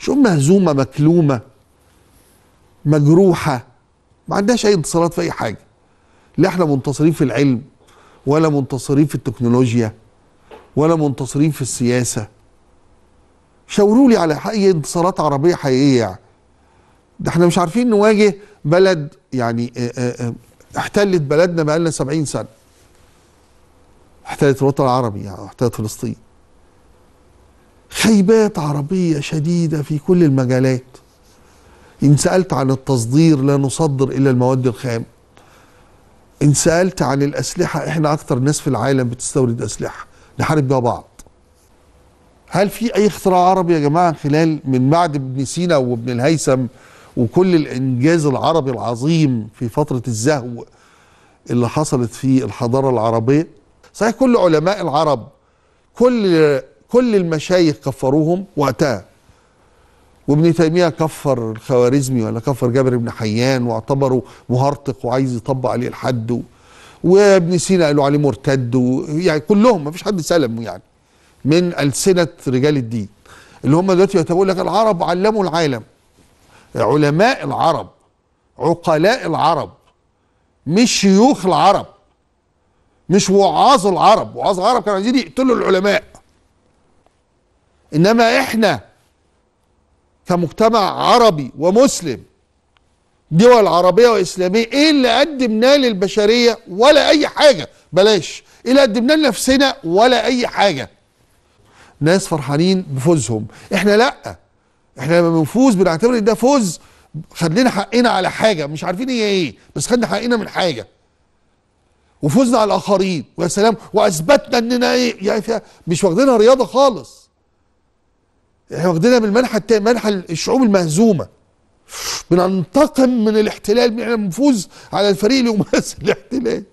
شو مهزومه مكلومه مجروحه ما عندهاش اي انتصارات في اي حاجه لا احنا منتصرين في العلم ولا منتصرين في التكنولوجيا ولا منتصرين في السياسه شاوروا لي على اي انتصارات عربيه حقيقيه يعني ده احنا مش عارفين نواجه بلد يعني آه، آه، آه، احتلت بلدنا بقالنا 70 سنه احتلت الوطن العربي يعني احتلت فلسطين هيبات عربية شديدة في كل المجالات إن سألت عن التصدير لا نصدر إلا المواد الخام إن سألت عن الأسلحة إحنا أكتر ناس في العالم بتستورد أسلحة نحارب بيها بعض هل في أي اختراع عربي يا جماعة خلال من بعد ابن سينا وابن الهيثم وكل الإنجاز العربي العظيم في فترة الزهو اللي حصلت في الحضارة العربية صحيح كل علماء العرب كل كل المشايخ كفروهم وقتها وابن تيميه كفر الخوارزمي ولا كفر جابر بن حيان واعتبره مهرطق وعايز يطبق عليه الحد و... وابن سينا قالوا عليه مرتد و... يعني كلهم ما فيش حد سلم يعني من السنه رجال الدين اللي هم دلوقتي يقول لك العرب علموا العالم علماء العرب عقلاء العرب مش شيوخ العرب مش وعاظ العرب وعاظ العرب كانوا عايزين يقتلوا العلماء انما احنا كمجتمع عربي ومسلم دول عربية وإسلامية إيه اللي قدمناه للبشرية ولا أي حاجة بلاش إيه اللي قدمناه لنفسنا ولا أي حاجة ناس فرحانين بفوزهم إحنا لأ إحنا لما بنفوز بنعتبر إن ده فوز خلينا حقنا على حاجة مش عارفين هي إيه بس خدنا حقنا من حاجة وفوزنا على الآخرين ويا سلام وأثبتنا إننا إيه يعني مش واخدينها رياضة خالص احنا واخدينها من المنحة التاني منحى الشعوب المهزومه بننتقم من الاحتلال احنا بنفوز على الفريق اللي يمثل الاحتلال